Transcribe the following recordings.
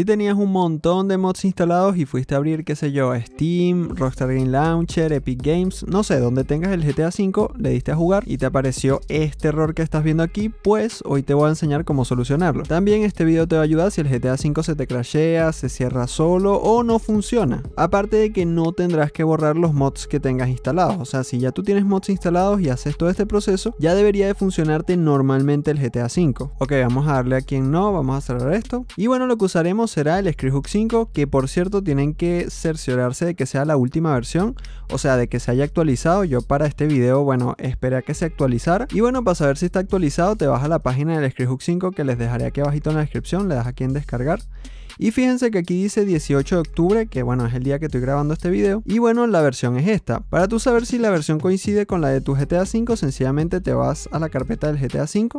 Si tenías un montón de mods instalados y fuiste a abrir, qué sé yo, Steam, Rockstar Game Launcher, Epic Games, no sé, donde tengas el GTA V, le diste a jugar y te apareció este error que estás viendo aquí, pues hoy te voy a enseñar cómo solucionarlo. También este video te va a ayudar si el GTA V se te crashea, se cierra solo o no funciona. Aparte de que no tendrás que borrar los mods que tengas instalados, o sea, si ya tú tienes mods instalados y haces todo este proceso, ya debería de funcionarte normalmente el GTA V. Ok, vamos a darle aquí en no, vamos a cerrar esto. Y bueno, lo que usaremos será el Screwhook 5, que por cierto tienen que cerciorarse de que sea la última versión, o sea, de que se haya actualizado. Yo para este video, bueno, esperé a que se actualizara. Y bueno, para saber si está actualizado, te vas a la página del Screwhook 5 que les dejaré aquí abajito en la descripción, le das aquí en descargar. Y fíjense que aquí dice 18 de octubre, que bueno, es el día que estoy grabando este video. Y bueno, la versión es esta. Para tú saber si la versión coincide con la de tu GTA 5 sencillamente te vas a la carpeta del GTA 5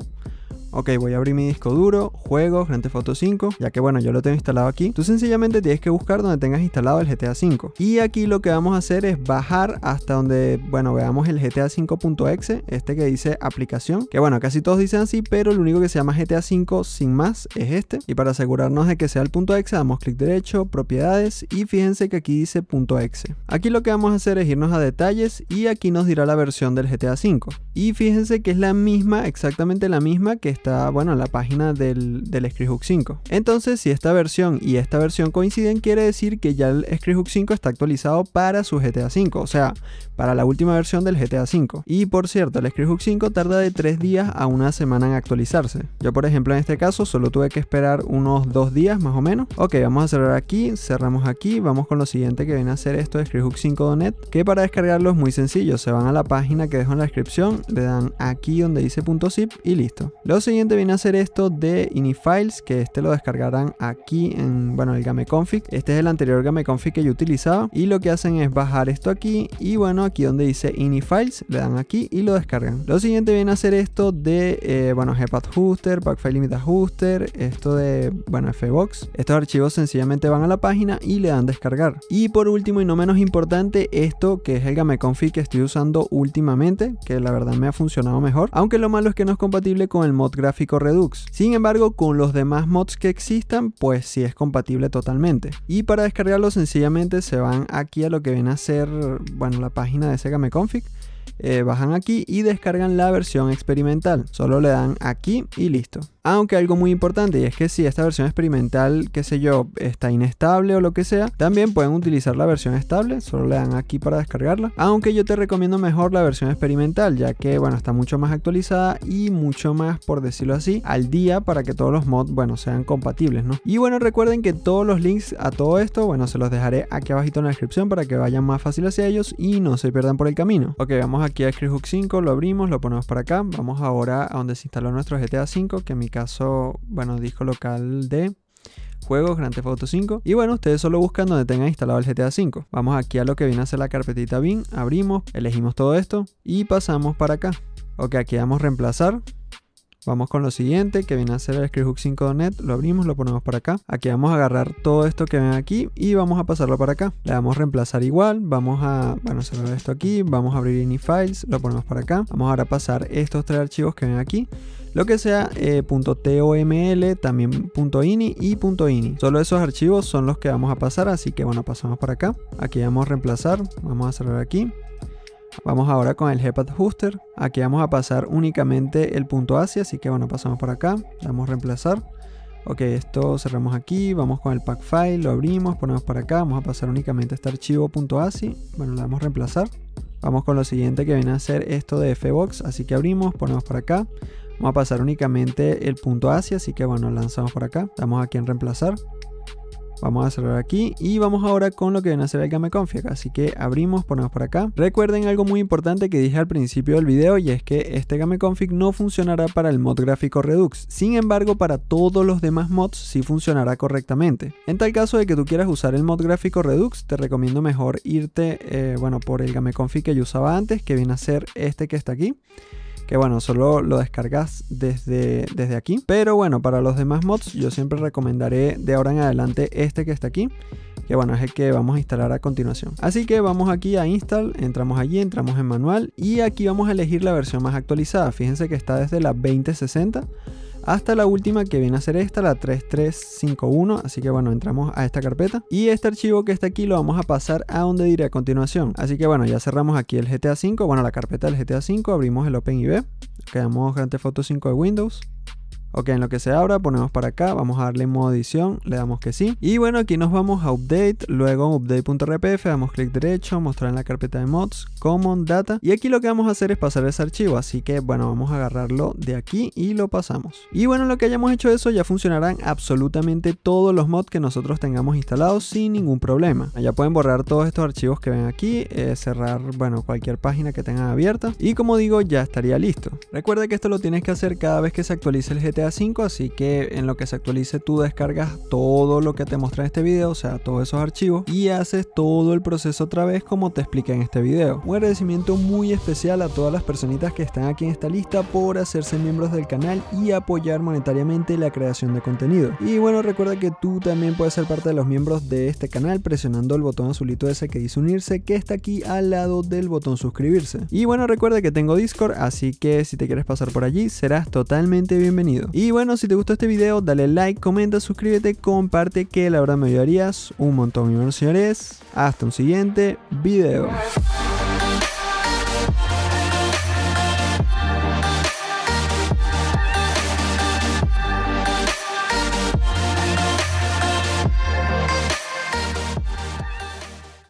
ok, voy a abrir mi disco duro, juegos, Grand Theft Auto 5, ya que bueno, yo lo tengo instalado aquí. Tú sencillamente tienes que buscar donde tengas instalado el GTA 5. Y aquí lo que vamos a hacer es bajar hasta donde, bueno, veamos el GTA 5.exe, este que dice aplicación, que bueno, casi todos dicen así, pero lo único que se llama GTA 5 sin más es este. Y para asegurarnos de que sea el punto .exe, damos clic derecho, propiedades y fíjense que aquí dice punto .exe. Aquí lo que vamos a hacer es irnos a detalles y aquí nos dirá la versión del GTA 5. Y fíjense que es la misma, exactamente la misma que está, bueno, en la página del, del Hook 5. Entonces, si esta versión y esta versión coinciden, quiere decir que ya el Hook 5 está actualizado para su GTA 5, o sea, para la última versión del GTA 5. Y por cierto, el Hook 5 tarda de 3 días a una semana en actualizarse. Yo, por ejemplo, en este caso solo tuve que esperar unos 2 días más o menos. Ok, vamos a cerrar aquí, cerramos aquí, vamos con lo siguiente que viene a ser esto de Screenhook 5.net, que para descargarlo es muy sencillo, se van a la página que dejo en la descripción le dan aquí donde dice .zip y listo. Lo siguiente viene a ser esto de inifiles, que este lo descargarán aquí en, bueno, el gameconfig Este es el anterior gameconfig que yo utilizado. y lo que hacen es bajar esto aquí y bueno, aquí donde dice inifiles, le dan aquí y lo descargan. Lo siguiente viene a ser esto de, eh, bueno bueno, gpadjuster, backfile limit adjuster, esto de, bueno, fbox. Estos archivos sencillamente van a la página y le dan descargar. Y por último y no menos importante, esto que es el gameconfig que estoy usando últimamente, que la verdad me ha funcionado mejor, aunque lo malo es que no es compatible con el mod gráfico Redux. Sin embargo, con los demás mods que existan, pues sí es compatible totalmente. Y para descargarlo sencillamente se van aquí a lo que viene a ser, bueno, la página de Sega Config. Eh, bajan aquí y descargan la versión experimental. Solo le dan aquí y listo. Aunque algo muy importante y es que si esta versión experimental, qué sé yo, está inestable o lo que sea, también pueden utilizar la versión estable, solo le dan aquí para descargarla. Aunque yo te recomiendo mejor la versión experimental, ya que bueno, está mucho más actualizada y mucho más, por decirlo así, al día para que todos los mods, bueno, sean compatibles, ¿no? Y bueno, recuerden que todos los links a todo esto, bueno, se los dejaré aquí abajito en la descripción para que vayan más fácil hacia ellos y no se pierdan por el camino. Ok, vamos aquí a Script 5, lo abrimos, lo ponemos para acá, vamos ahora a donde se instaló nuestro GTA 5, que en mi caso, bueno, disco local de juegos Grand Theft Auto 5 y bueno ustedes solo buscan donde tengan instalado el GTA 5 vamos aquí a lo que viene a ser la carpetita bin abrimos elegimos todo esto y pasamos para acá ok aquí damos reemplazar Vamos con lo siguiente que viene a ser el scripthook 5.net. Lo abrimos, lo ponemos para acá. Aquí vamos a agarrar todo esto que ven aquí y vamos a pasarlo para acá. Le damos reemplazar igual. Vamos a, bueno, cerrar esto aquí. Vamos a abrir ini files, lo ponemos para acá. Vamos ahora a pasar estos tres archivos que ven aquí lo que sea eh, .toml, también .ini y .ini. Solo esos archivos son los que vamos a pasar, así que bueno, pasamos para acá. Aquí vamos a reemplazar, vamos a cerrar aquí. Vamos ahora con el Hepat Huster, Aquí vamos a pasar únicamente el punto hacia, así que bueno, pasamos por acá, damos reemplazar. Ok, esto cerramos aquí, vamos con el pack file, lo abrimos, ponemos para acá, vamos a pasar únicamente este archivo .asi, bueno, le damos reemplazar. Vamos con lo siguiente que viene a ser esto de fbox, así que abrimos, ponemos para acá. Vamos a pasar únicamente el punto .asi, así que bueno, lanzamos por acá, damos aquí en reemplazar. Vamos a cerrar aquí y vamos ahora con lo que viene a ser el Game Config. Así que abrimos, ponemos por acá. Recuerden algo muy importante que dije al principio del video y es que este Game Config no funcionará para el mod gráfico Redux. Sin embargo, para todos los demás mods sí funcionará correctamente. En tal caso de que tú quieras usar el mod gráfico Redux, te recomiendo mejor irte, eh, bueno, por el Game Config que yo usaba antes, que viene a ser este que está aquí que bueno, solo lo descargas desde, desde aquí. Pero bueno, para los demás mods yo siempre recomendaré de ahora en adelante este que está aquí, que bueno, es el que vamos a instalar a continuación. Así que vamos aquí a install, entramos allí, entramos en manual y aquí vamos a elegir la versión más actualizada. Fíjense que está desde la 2060 hasta la última que viene a ser esta, la 3351. Así que bueno, entramos a esta carpeta y este archivo que está aquí lo vamos a pasar a donde diré a continuación. Así que bueno, ya cerramos aquí el GTA 5, bueno, la carpeta del GTA 5, abrimos el OpenIB, quedamos Grand Theft 5 de Windows Ok, en lo que se abra ponemos para acá, vamos a darle modo edición, le damos que sí. Y bueno, aquí nos vamos a update, luego update.rpf, damos clic derecho, mostrar en la carpeta de mods, common data. Y aquí lo que vamos a hacer es pasar ese archivo, así que bueno, vamos a agarrarlo de aquí y lo pasamos. Y bueno, lo que hayamos hecho eso ya funcionarán absolutamente todos los mods que nosotros tengamos instalados sin ningún problema. Allá pueden borrar todos estos archivos que ven aquí, eh, cerrar, bueno, cualquier página que tengan abierta. Y como digo, ya estaría listo. Recuerda que esto lo tienes que hacer cada vez que se actualice el GTA así que en lo que se actualice tú descargas todo lo que te muestra en este video, o sea, todos esos archivos, y haces todo el proceso otra vez como te explica en este video. Un agradecimiento muy especial a todas las personitas que están aquí en esta lista por hacerse miembros del canal y apoyar monetariamente la creación de contenido. Y bueno, recuerda que tú también puedes ser parte de los miembros de este canal presionando el botón azulito ese que dice unirse que está aquí al lado del botón suscribirse. Y bueno, recuerda que tengo Discord, así que si te quieres pasar por allí serás totalmente bienvenido. Y bueno, si te gustó este video, dale like, comenta, suscríbete, comparte, que la verdad me ayudarías un montón, mis señores. Hasta un siguiente video.